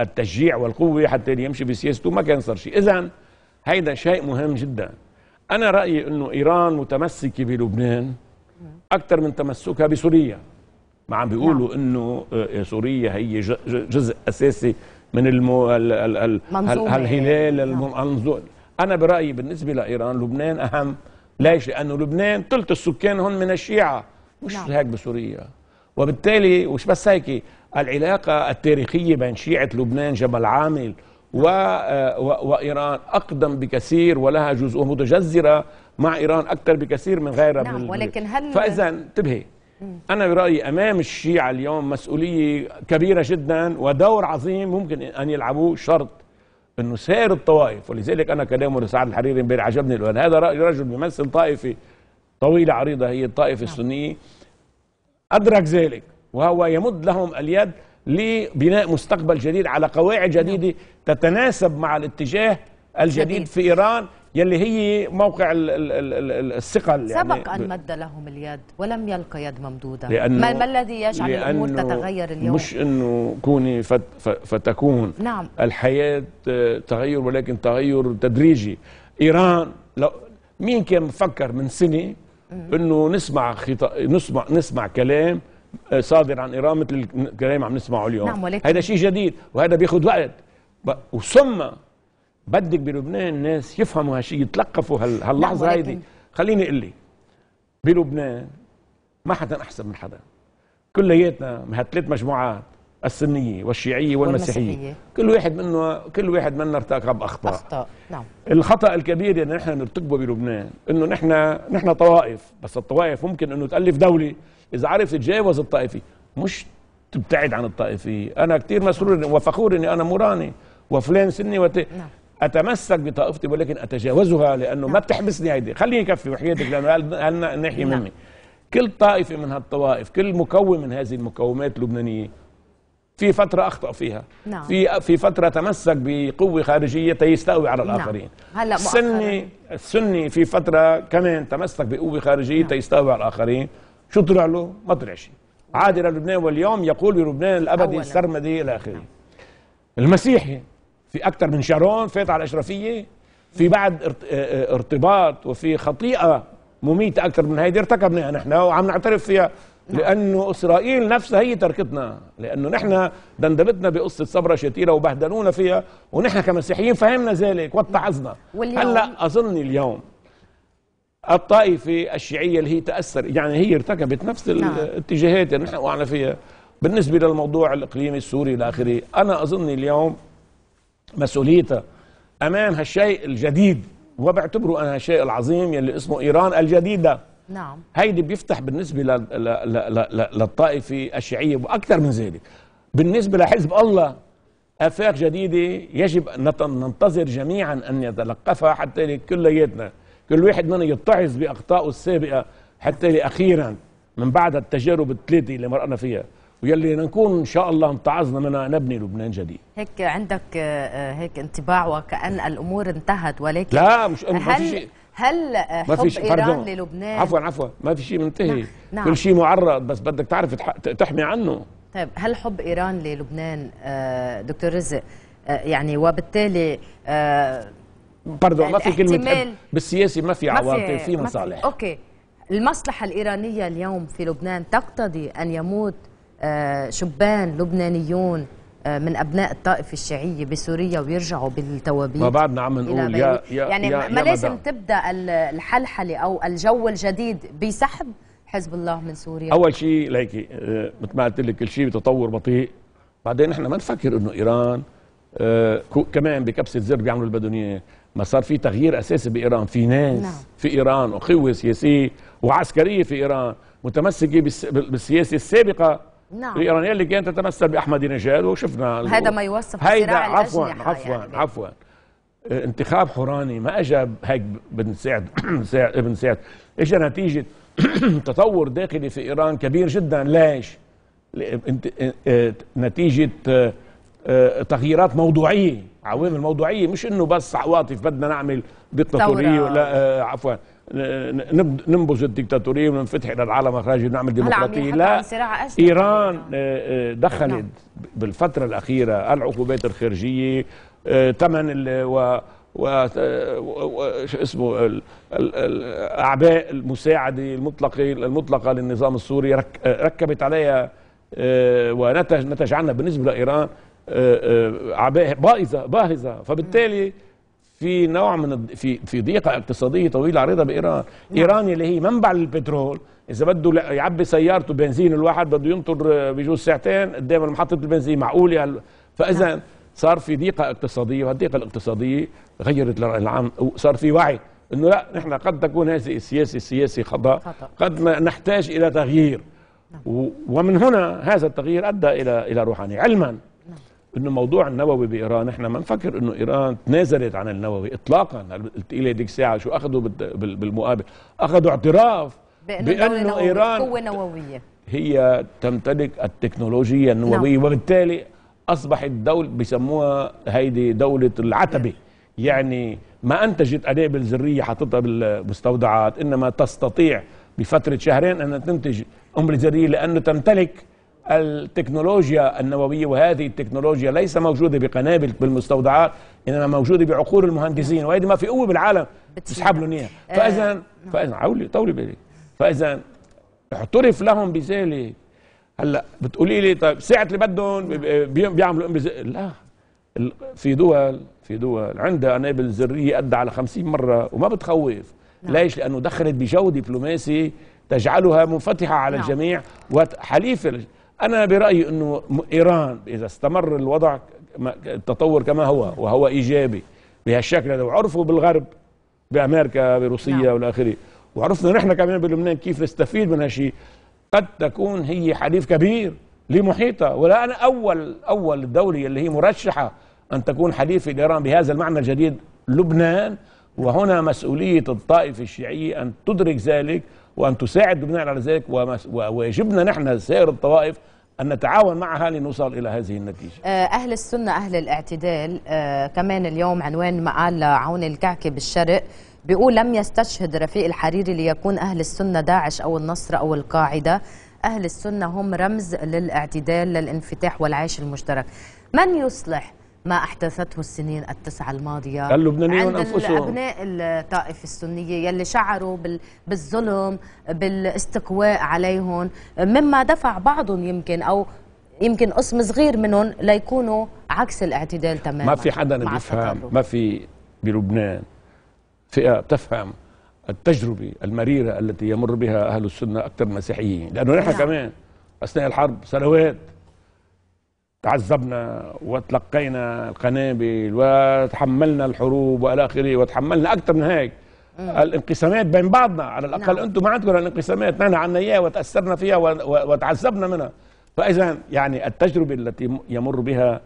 التشجيع والقوه حتى يمشي بسياسته ما كان صار شيء اذا هيدا شيء مهم جدا انا رايي انه ايران متمسكه بلبنان اكثر من تمسكها بسوريا ما عم بيقولوا نعم. انه آه، آه، سوريا هي جزء اساسي من المو... ال... ال... ال... الهلال المنظور نعم. انا برايي بالنسبه لايران لبنان اهم ليش لانه لبنان ثلث السكان هون من الشيعه مش نعم. هيك بسوريا وبالتالي مش بس هيك العلاقه التاريخيه بين شيعه لبنان جبل عامل و... آه، و... وإيران أقدم بكثير ولها جزء متجذرة مع إيران أكثر بكثير من غيرها نعم من ولكن هل فإذا انتبهي أنا برأيي أمام الشيعة اليوم مسؤولية كبيرة جدا ودور عظيم ممكن أن يلعبوه شرط أنه سير الطوائف ولذلك أنا كلامه لسعد الحريري امبارح عجبني لأن هذا رجل بيمثل طائفة طويلة عريضة هي الطائفة نعم. السنية أدرك ذلك وهو يمد لهم اليد لبناء مستقبل جديد على قواعد نعم. جديدة تتناسب مع الاتجاه الجديد في إيران يلي هي موقع الثقل يعني سبق أن مد لهم اليد ولم يلقى يد ممدودة لأنه ما, ما الذي يجعل الأمور تتغير اليوم مش أنه كوني فت فتكون نعم الحياة آه، تغير ولكن تغير تدريجي إيران لو مين كان مفكر من سنة أنه نسمع, خط... نسمع, نسمع كلام آه، صادر عن إيران مثل الكلام عم نسمعه اليوم نعم ولكن هذا شيء جديد وهذا بياخذ وقت وثم بدك بلبنان ناس يفهموا هالشيء يتلقفوا هاللحظه هيدي خليني اقول لك بلبنان ما حدا احسن من حدا كلياتنا من هالثلاث مجموعات السنيه والشيعيه والمسيحيه, والمسيحية. كل واحد منه كل واحد منا ارتكب اخطاء اخطاء نعم الخطا الكبير اللي نحن نرتكبه بلبنان انه نحن نحن طوائف بس الطوائف ممكن انه تالف دوله اذا عرفت تتجاوز الطائفي مش تبتعد عن الطائفي انا كثير مسرور وفخور اني انا موراني وفلان سني وت... نعم. اتمسك بطائفتي ولكن اتجاوزها لانه ما نعم. بتحبسني هيدي خليني كفي وحياتك لانه ناحيه نعم. مني كل طائفه من هالطوائف كل مكون من هذه المكونات اللبنانيه في فترة أخطأ فيها نعم. في في فترة تمسك بقوة خارجية تيستقوي على نعم. الآخرين نعم. هلا السني السني في فترة كمان تمسك بقوة خارجية نعم. تيستقوي على الآخرين شو طلع له؟ ما طلع شيء عاد إلى لبنان واليوم يقول بلبنان الأبدي السرمدي إلى آخره المسيحي في أكثر من شارون فات على الأشرفية في بعد آه، آه، ارتباط وفي خطيئة مميتة أكثر من هيدي ارتكبناها نحن وعم نعترف فيها نعم. لأنه إسرائيل نفسها هي تركتنا لأنه نحن دندبتنا بقصة صبرة شتيرة وبهدلونا فيها ونحن كمسيحيين فهمنا ذلك واتعظنا هلأ أظن اليوم الطائفة الشيعية اللي هي تأثر يعني هي ارتكبت نفس الاتجاهات نعم. اللي نحن وقعنا فيها بالنسبة للموضوع الإقليمي السوري إلى آخره أنا أظن اليوم مسؤوليتها امام هالشيء الجديد وبعتبره انا هالشيء العظيم يلي اسمه ايران الجديده نعم هيدي بيفتح بالنسبه للطائفه الشيعيه واكثر من ذلك بالنسبه لحزب الله افاق جديده يجب ان ننتظر جميعا ان يتلقفها حتى كلياتنا كل واحد منا يتعظ باخطائه السابقه حتى اخيرا من بعد التجارب الثلاثه اللي مرقنا فيها ويلي نكون ان شاء الله امتعزنا منها نبني لبنان جديد هيك عندك آه، آه، هيك انطباع وكأن الامور انتهت ولكن لا مش هل ما في شيء هل ما في شيء ايران للبنان عفوا عفوا ما في شيء منتهي نعم. نعم. كل شيء معرض بس بدك تعرف تحمي عنه طيب هل حب ايران للبنان آه، دكتور رزق يعني وبالتالي برضه ما في كلمه حب بالسياسي ما في عواطف في مصالح اوكي المصلحه الايرانيه اليوم في لبنان تقتضي ان يموت آه، شبان لبنانيون آه، من ابناء الطائفه الشيعيه بسوريا ويرجعوا بالتوابيت ما بعدنا عم نقول يا يا يعني يا ما يا لازم مدام. تبدا الحلحله او الجو الجديد بسحب حزب الله من سوريا اول شيء ليكي آه، مثل ما قلت لك كل شيء بتطور بطيء بعدين احنا ما نفكر انه ايران آه كمان بكبسه زر بيعملوا اللي بدهم اياه ما صار في تغيير اساسي بايران في ناس نعم. في ايران وقوه سياسيه وعسكريه في ايران متمسكه بالسياسه السابقه نعم الايرانيه اللي كانت تتمثل باحمد نجاد وشفنا هذا ما يوصف هيدا عفوا عفوا يعني. عفوا آه، انتخاب حوراني ما اجى هيك بن سعد [CLEARS THROAT] ابن سعد اجى نتيجه [CLEARS THROAT] تطور داخلي في ايران كبير جدا ليش؟ آه، آه، نتيجه تغييرات موضوعيه عوامل موضوعيه مش انه بس عواطف بدنا نعمل ديكتاتوريه ولا عفوا ننبذ الدكتاتوريه وننفتح الى العالم الخارجي ونعمل ديمقراطيه لا ايران آه، آه، دخلت نعم. بالفتره الاخيره العقوبات الخارجيه ثمن آه، و و شو اسمه اعباء المساعده المطلقه المطلقه للنظام السوري ركبت عليها ونتج نتج عنها بالنسبه لايران اعباء باهظه باهظه فبالتالي في نوع من في في ضيقه اقتصاديه طويله عريضه بايران نعم. ايران اللي هي منبع للبترول اذا بده يعبي سيارته بنزين الواحد بده ينطر آه، بجوز ساعتين قدام محطه البنزين معقول فاذا نعم. صار في ضيقه اقتصاديه وهالضيقه الاقتصاديه غيرت العام وصار في وعي انه لا نحن قد تكون هذه السياسه سياسه خطا قد نحتاج الى تغيير نعم. ومن هنا هذا التغيير ادى الى الى روحانيه علما انه موضوع النووي بايران احنا ما نفكر انه ايران تنازلت عن النووي اطلاقا قلت لي هذيك الساعه شو اخذوا بالمقابل اخذوا اعتراف بانه, ايران قوه نوويه هي تمتلك التكنولوجيا النوويه نعم. وبالتالي اصبحت دوله بيسموها هيدي دوله العتبه نعم. يعني ما انتجت قنابل ذريه حاطتها بالمستودعات انما تستطيع بفتره شهرين انها تنتج قنبله ذريه لانه تمتلك التكنولوجيا النووية وهذه التكنولوجيا ليس موجودة بقنابل بالمستودعات إنما موجودة بعقول المهندسين وهذه ما في قوة بالعالم تسحب لهم إياها فإذا آه. نعم. فإذا عولي طولي بالي فإذا اعترف لهم بذلك هلا بتقولي لي طيب ساعة اللي بدهم بيعملوا لا في دول في دول عندها قنابل ذرية قد على 50 مرة وما بتخوف نعم. ليش؟ لأنه دخلت بجو دبلوماسي تجعلها منفتحة على نعم. الجميع وحليفة أنا برأيي أنه إيران إذا استمر الوضع التطور كما هو وهو إيجابي بهالشكل هذا وعرفوا بالغرب بأمريكا بروسيا نعم. والاخري وعرفنا نحن كمان بلبنان كيف نستفيد من هالشيء قد تكون هي حليف كبير لمحيطها ولا أنا أول أول دوله اللي هي مرشحة أن تكون حليفة لإيران بهذا المعنى الجديد لبنان وهنا مسؤولية الطائفة الشيعية أن تدرك ذلك وأن تساعد بناء على ذلك ويجبنا نحن سائر الطوائف أن نتعاون معها لنوصل إلى هذه النتيجة آه، أهل السنة أهل الاعتدال أه كمان اليوم عنوان مقال عون الكعكة بالشرق بيقول لم يستشهد رفيق الحريري ليكون أهل السنة داعش أو النصر أو القاعدة أهل السنة هم رمز للاعتدال للانفتاح والعيش المشترك من يصلح ما احدثته السنين التسعه الماضيه اللبنانيون انفسهم ابناء الطائفه السنيه يلي شعروا بالظلم بالاستقواء عليهم مما دفع بعضهم يمكن او يمكن قسم صغير منهم ليكونوا عكس الاعتدال تماما ما في حدا بيفهم ما في بلبنان فئه بتفهم التجربه المريره التي يمر بها اهل السنه اكثر المسيحيين لانه نحن نعم. كمان اثناء الحرب سنوات تعذبنا وتلقينا القنابل وتحملنا الحروب والى اخره وتحملنا اكثر من هيك الانقسامات بين بعضنا على الاقل نعم. انتم ما عندكم الانقسامات نحن عنا اياها وتاثرنا فيها وتعذبنا منها فاذا يعني التجربه التي يمر بها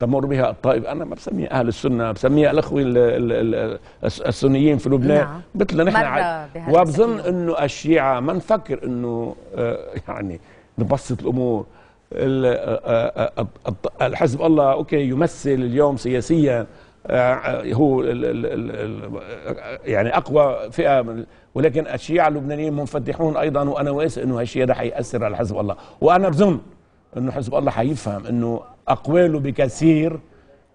تمر بها الطائف انا ما بسميها اهل السنه بسميها الاخوه السنيين في لبنان نعم. مثل نحن وبظن انه الشيعه ما نفكر انه آه، يعني نبسط الامور الحزب الله اوكي يمثل اليوم سياسيا آه، آه، هو يعني اقوى فئه من ولكن الشيعه اللبنانيين منفتحون ايضا وانا واثق انه هالشيء ده حيأثر على حزب الله وانا بظن انه حزب الله حيفهم انه اقواله بكثير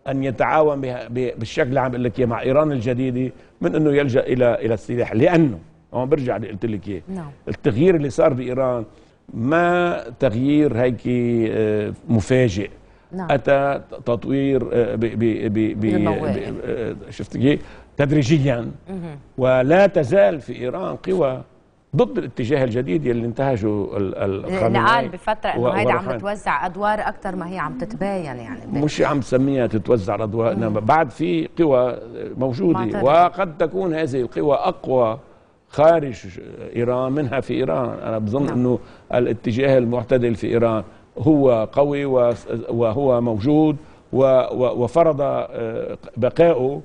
ان يتعاون بالشكل اللي عم بقول لك مع ايران الجديده من انه يلجا الى الى السلاح لانه هون برجع قلت لك اياه نعم. التغيير اللي صار بايران ما تغيير هيك آه، مفاجئ نعم. اتى تطوير آه، ب ب ب ب آه، كيف تدريجيا ولا تزال في ايران قوى ضد الاتجاه الجديد اللي انتهجه الخامنئي قال بفتره انه هيدا عم بتوزع ادوار اكثر ما هي عم تتباين يعني مش عم تسميها تتوزع ادوار بعد في قوى موجوده وقد تكون هذه القوى اقوى خارج ايران منها في ايران انا بظن نعم. انه الاتجاه المعتدل في ايران هو قوي وهو موجود وفرض آه، بقائه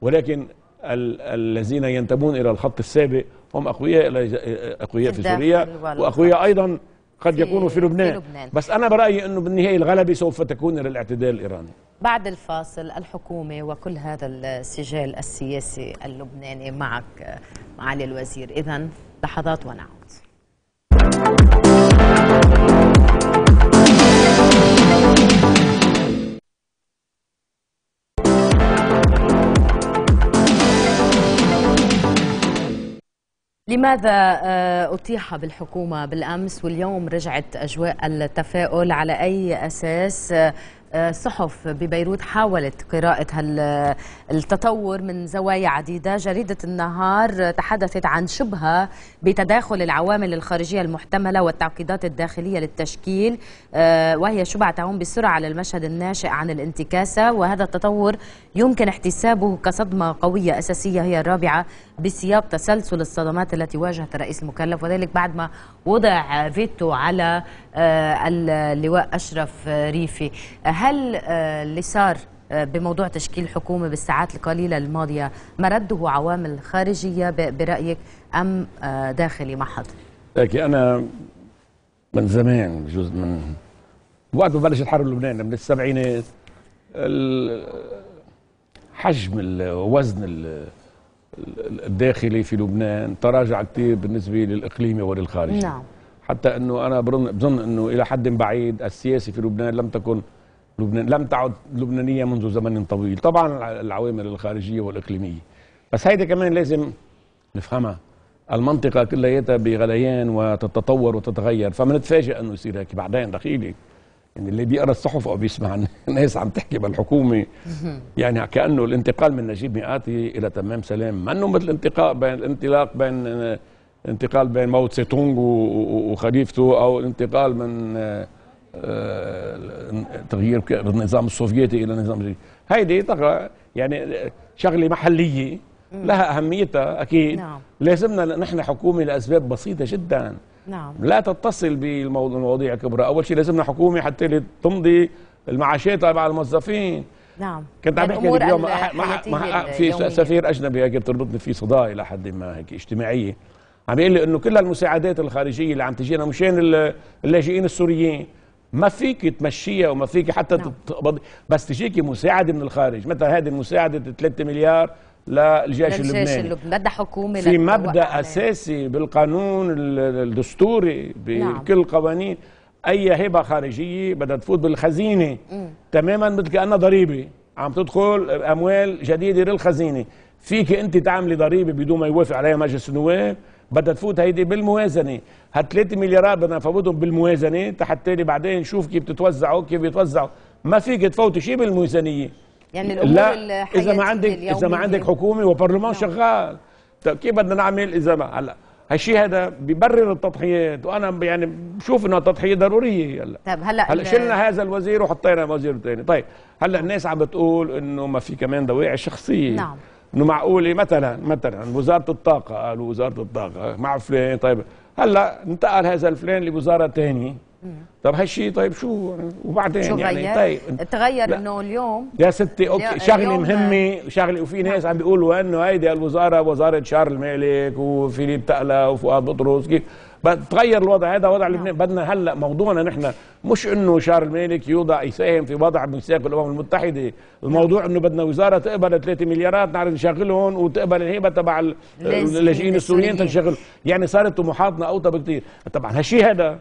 ولكن الذين ينتمون الى الخط السابق هم اقوياء آه، آه، اقوياء في سوريا واقوياء ايضا قد يكونوا في لبنان, في لبنان. بس أنا برأيي أنه بالنهاية الغلبة سوف تكون للاعتدال الإيراني بعد الفاصل الحكومة وكل هذا السجال السياسي اللبناني معك معالي الوزير إذا لحظات ونعود لماذا آه، أتيح بالحكومة بالأمس واليوم رجعت أجواء التفاؤل على أي أساس آه، آه، صحف ببيروت حاولت قراءة التطور من زوايا عديدة جريدة النهار تحدثت عن شبهة بتداخل العوامل الخارجية المحتملة والتعقيدات الداخلية للتشكيل وهي شبهة تعوم بسرعة على المشهد الناشئ عن الانتكاسة وهذا التطور يمكن احتسابه كصدمة قوية أساسية هي الرابعة بسياق تسلسل الصدمات التي واجهت الرئيس المكلف وذلك بعد ما وضع فيتو على آه، اللواء أشرف ريفي هل آه، اللي صار آه، بموضوع تشكيل حكومة بالساعات القليلة الماضية مرده عوامل خارجية برأيك أم داخلي محض؟ لكن أنا من زمان بجوز من وقت ما بلش الحرب اللبنانية من السبعينات حجم وزن الداخلي في لبنان تراجع كثير بالنسبه للاقليمي وللخارجي نعم حتى انه انا بظن انه الى حد بعيد السياسه في لبنان لم تكن لبنان لم تعد لبنانيه منذ زمن طويل طبعا العوامل الخارجيه والاقليميه بس هيدي كمان لازم نفهمها المنطقه كلياتها بغليان وتتطور وتتغير فما نتفاجئ انه يصير هيك بعدين دخيله يعني اللي بيقرا الصحف او بيسمع [LAUGHS] الناس عم تحكي بالحكومه يعني كانه الانتقال من نجيب مئاتي الى تمام سلام ما انه مثل انتقال بين الانطلاق بين انتقال بين موت سيتونغ تونغ وخليفته او الانتقال من آه، تغيير النظام السوفيتي الى نظام هيدي يعني شغله محليه لها أهميتها أكيد نعم. لازمنا نحن حكومة لأسباب بسيطة جدا نعم. لا تتصل بالمواضيع الكبرى أول شيء لازمنا حكومة حتى تمضي المعاشات تبع الموظفين نعم كنت عم بحكي اليوم مع في سفير اجنبي هيك بتربطني فيه صداع الى حد ما هيك اجتماعيه عم يقول لي انه كل المساعدات الخارجيه اللي عم تجينا مشان اللاجئين السوريين ما فيك تمشيها وما فيك حتى نعم. بس تجيكي مساعده من الخارج مثلا هذه المساعده 3 مليار للجيش اللبناني اللبناني حكومي في مبدا اساسي بالقانون الدستوري بكل القوانين نعم. اي هبه خارجيه بدها تفوت بالخزينه مم. تماما مثل كانها ضريبه عم تدخل اموال جديده للخزينه فيك انت تعملي ضريبه بدون ما يوافق عليها مجلس النواب بدها تفوت هيدي بالموازنه هال 3 مليارات بدنا نفوتهم بالموازنه تحت تالي بعدين نشوف كيف بتتوزعوا كيف بيتوزعوا ما فيك تفوتي شيء بالميزانيه يعني الامور لا اذا ما عندك اذا ما عندك حكومه وبرلمان نعم. شغال طيب كيف بدنا نعمل اذا ما هلا هالشيء هذا ببرر التضحيات وانا يعني بشوف انه تضحيه ضروريه هلا طيب هلا هلا شلنا هذا الوزير وحطينا وزير ثاني طيب هلا الناس عم بتقول انه ما في كمان دواعي شخصيه نعم انه معقوله مثلا مثلا وزاره الطاقه قالوا وزاره الطاقه مع فلان طيب هلا انتقل هذا الفلان لوزاره ثانيه طب هالشيء طيب شو وبعدين شو يعني طيب تغير انه اليوم يا ستي اوكي شغله مهمه آه. شغله وفي نعم. ناس عم بيقولوا انه هيدي الوزاره وزاره شارل مالك وفيليب تقلا وفؤاد بطرس كيف تغير الوضع هذا وضع نعم. لبنان بدنا هلا موضوعنا نحن مش انه شارل مالك يوضع يساهم في وضع ميثاق الامم المتحده الموضوع انه بدنا وزاره تقبل 3 مليارات نعرف نشغلهم وتقبل الهيبه تبع اللاجئين السوريين تنشغل يعني صارت طموحاتنا اوطى بكثير طبعا هالشيء هذا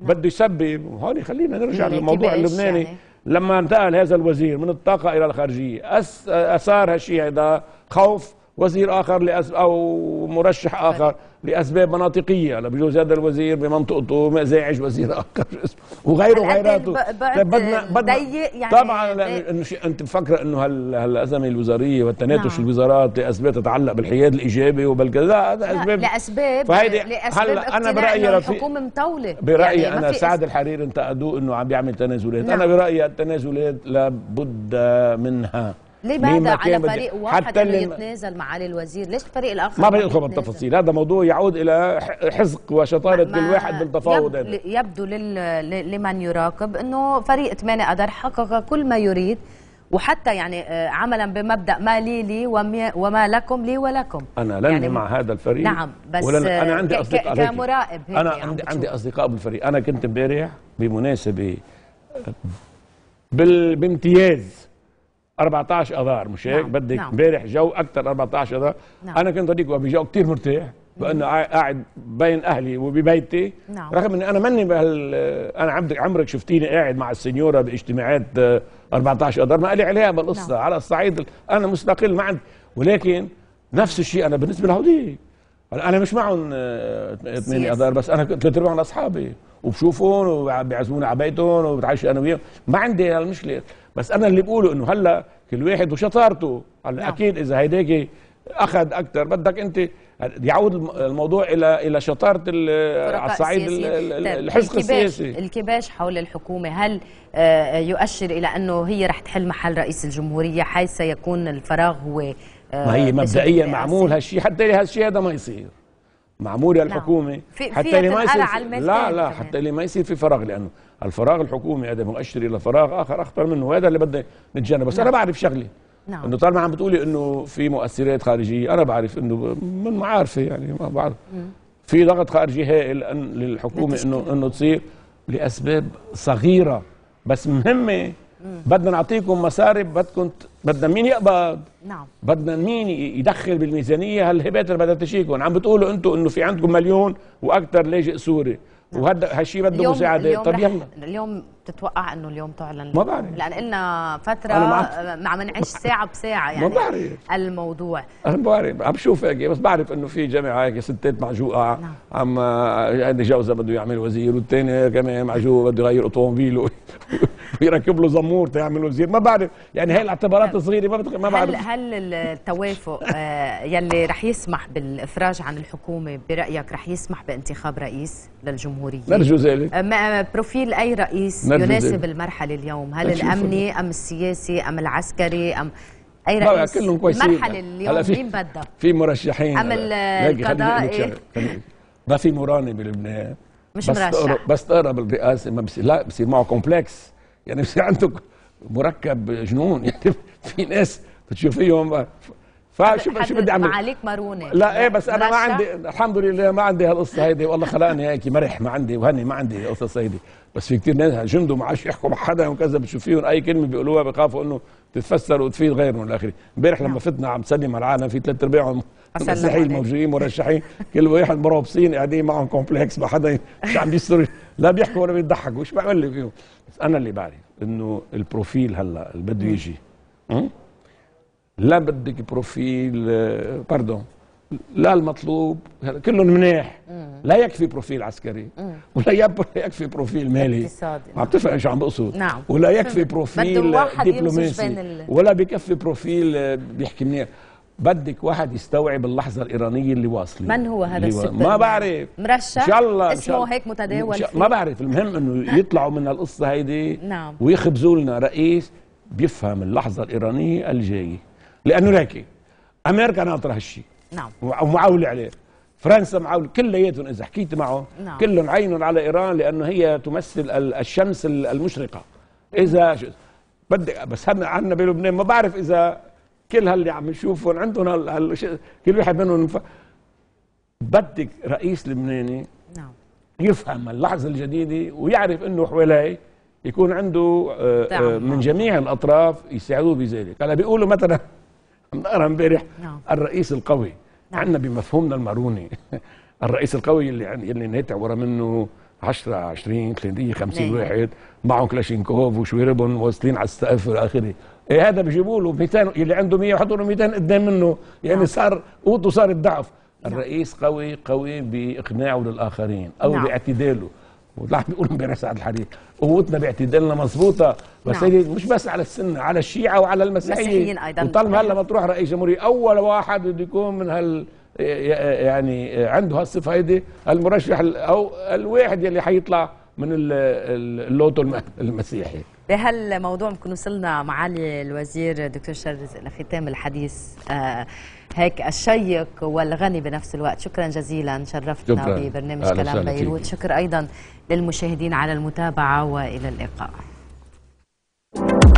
نعم. بده يسبب هون خلينا نرجع يعني للموضوع اللبناني يعني. لما انتقل هذا الوزير من الطاقه الى الخارجيه اثار هالشيء هذا خوف وزير اخر لأس او مرشح اخر لاسباب مناطقيه لا بجوز هذا الوزير بمنطقته ما زاعج وزير اخر [LAUGHS] وغيره وغيراته طيب بدنا بدنا يعني طبعا انت مفكره انه هالازمه الوزاريه والتناتش نعم. الوزارات لاسباب تتعلق بالحياد الايجابي وبالكذا لا هذا اسباب لاسباب لاسباب هلا انا برايي الحكومه مطوله برايي يعني انا سعد الحريري انتقدوه انه عم بيعمل تنازلات نعم. انا برايي التنازلات لابد منها ليه بعد على فريق واحد حتى اللي يتنازل معالي الوزير ليش الفريق الاخر ما بدي ادخل بالتفاصيل هذا موضوع يعود الى حزق وشطاره كل واحد بالتفاوض يبدو, يبدو لل... لمن يراقب انه فريق 8 قدر حقق كل ما يريد وحتى يعني آه، عملا بمبدا ما لي لي وما لكم لي ولكم انا لن يعني مع هذا الفريق نعم بس ولن انا عندي اصدقاء كمراقب انا يعني عندي, عندي اصدقاء بالفريق انا كنت امبارح بمناسبه بال... بامتياز 14 اذار مش هيك نعم. بدك نعم. امبارح نعم. جو اكثر 14 اذار نعم. انا كنت هذيك بجو كثير مرتاح بانه قاعد بين اهلي وببيتي نعم. رغم اني انا ماني بهال انا عمرك عمرك شفتيني قاعد مع السنيوره باجتماعات 14 آه، اذار ما لي علاقه بالقصه نعم. على الصعيد انا مستقل ما عندي ولكن نفس الشيء انا بالنسبه لهوديك انا مش معهم 8 آه، اذار بس انا ثلاث ارباع اصحابي وبشوفهم وبيعزموني على بيتهم وبتعشى انا وياهم ما عندي المشكله بس انا اللي بقوله انه هلا كل واحد وشطارته هلا نعم. اكيد اذا هيداك اخذ اكثر بدك انت يعود الموضوع الى الى شطاره على الصعيد طيب، الحزق السياسي الكباش حول الحكومه هل آه، يؤشر الى انه هي رح تحل محل رئيس الجمهوريه حيث يكون الفراغ هو آه، ما هي مبدئيا معمول هالشيء حتى هالشيء هذا ما يصير معمول نعم. الحكومه حتى اللي ما يصير لا لا حتى اللي ما يصير في فراغ لانه الفراغ الحكومي هذا مؤشر الى فراغ اخر اخطر منه وهذا اللي بدنا نتجنبه بس نعم. انا بعرف شغله نعم انه طالما عم بتقولي انه في مؤثرات خارجيه انا بعرف انه من معارفه يعني ما بعرف في ضغط خارجي هائل للحكومه انه انه تصير لاسباب صغيره بس مهمه بدنا نعطيكم مصاري بدكم بدنا مين يقبض نعم بدنا مين يدخل بالميزانيه هالهبات اللي بدها تشيكم عم بتقولوا انتم انه في عندكم مليون واكثر لاجئ سوري نعم. وهذا هالشيء بده مساعده طب يلا اليوم بتتوقع انه اليوم تعلن ما بعرف لان قلنا فتره ما عم نعيش ساعه بساعه يعني ما بعرف الموضوع انا بعرف عم شوف هيك بس بعرف انه في جامعه هيك ستات معجوقه نعم. عم هيدي جوزها بده يعمل وزير والثاني كمان معجوق بده يغير اوتوموبيله [LAUGHS] ويركب [LAUGHS] له زمور تعمل وزير ما بعرف يعني هي الاعتبارات صغيره ما بتق... ما بعرف هل هل التوافق آه، يلي رح يسمح بالافراج عن الحكومه برايك رح يسمح بانتخاب رئيس للجمهوريه؟ نرجو ذلك آه، آه، بروفيل اي رئيس يناسب المرحله اليوم هل الامني ام السياسي ام العسكري ام اي رئيس كلهم كويسين المرحله اليوم مين بدها؟ في مرشحين ام القضاء إيه؟ ما في مراني بلبنان مش بس مرشح بس تقرب الرئاسه ما بصير لا بصير معه كومبلكس يعني في عندك مركب جنون يعني في ناس بتشوفيهم فشو شو بدي اعمل؟ عليك مرونه لا ايه بس انا ما عندي الحمد لله ما عندي هالقصه هيدي والله خلقني هيك مرح ما عندي وهني ما عندي قصص هيدي بس في كثير ناس جندوا ما عادش يحكوا مع حدا وكذا بتشوفيهم اي كلمه بيقولوها بخافوا انه تتفسر وتفيد غيرهم الى اخره امبارح لما نعم. فتنا عم سلم على العالم في ثلاث ارباعهم مسيحيين موجودين مرشحين [LAUGHS] كل واحد مروبسين قاعدين معهم كومبلكس ما حدا مش عم يستر لا بيحكوا ولا بيضحكوا وش بعمل لي فيهم بس انا اللي بعرف انه البروفيل هلا اللي بده يجي لا بدك بروفيل باردون آه، لا المطلوب كلهم منيح لا يكفي بروفيل عسكري ولا [LAUGHS] يكفي بروفيل مالي ما بتفهم شو عم بقصد نعم. ولا يكفي بروفيل دبلوماسي ال... ولا بكفي بروفيل آه، بيحكي منيح بدك واحد يستوعب اللحظه الايرانيه اللي واصله من هو هذا السكان ما بعرف مرشح ان شاء الله اسمه هيك متداول ما بعرف المهم انه يطلعوا من القصه هيدي نعم ويخبزوا لنا رئيس بيفهم اللحظه الايرانيه الجايه لانه ليكي امريكا ناطره هالشيء نعم ومعوله عليه فرنسا معاول كلياتهم اذا حكيت معهم نعم. كلهم عينهم على ايران لانه هي تمثل الشمس المشرقه اذا بدك بس هم عنا بلبنان ما بعرف اذا كل هاللي عم نشوفهم عندهم هال... هال... كل واحد منهم ف... بدك رئيس لبناني نعم يفهم اللحظه الجديده ويعرف انه حواليه يكون عنده آه، آه، من جميع الاطراف يساعدوه بذلك هلا بيقولوا مثلا [LAUGHS] عم نقرا امبارح نعم. الرئيس القوي نعم. عندنا بمفهومنا الماروني [LAUGHS] الرئيس القوي اللي اللي ناتع ورا منه 10 20 30 50 واحد معهم كلاشينكوف وشويربهم واصلين على السقف والى اخره إيه هذا بيجيبوا له 200 اللي عنده 100 يحطوا له 200 قدام منه يعني نعم. صار قوته صارت نعم. ضعف نعم. الرئيس قوي قوي باقناعه للاخرين او نعم. باعتداله وطلع بيقول امبارح سعد الحريق قوتنا باعتدالنا مضبوطه بس نعم. مش بس على السنه على الشيعه وعلى المسيحيين ايضا وطالما هلا ما تروح رئيس جمهوريه اول واحد بده يكون من هال يعني عنده هالصفه هيدي المرشح او الواحد يلي حيطلع من اللوتو المسيحي بهالموضوع ممكن وصلنا معالي الوزير دكتور شرز لختام الحديث آه، هيك الشيق والغني بنفس الوقت شكرا جزيلا شرفتنا شكرا. ببرنامج كلام بيروت شكر أيضا للمشاهدين على المتابعة وإلى اللقاء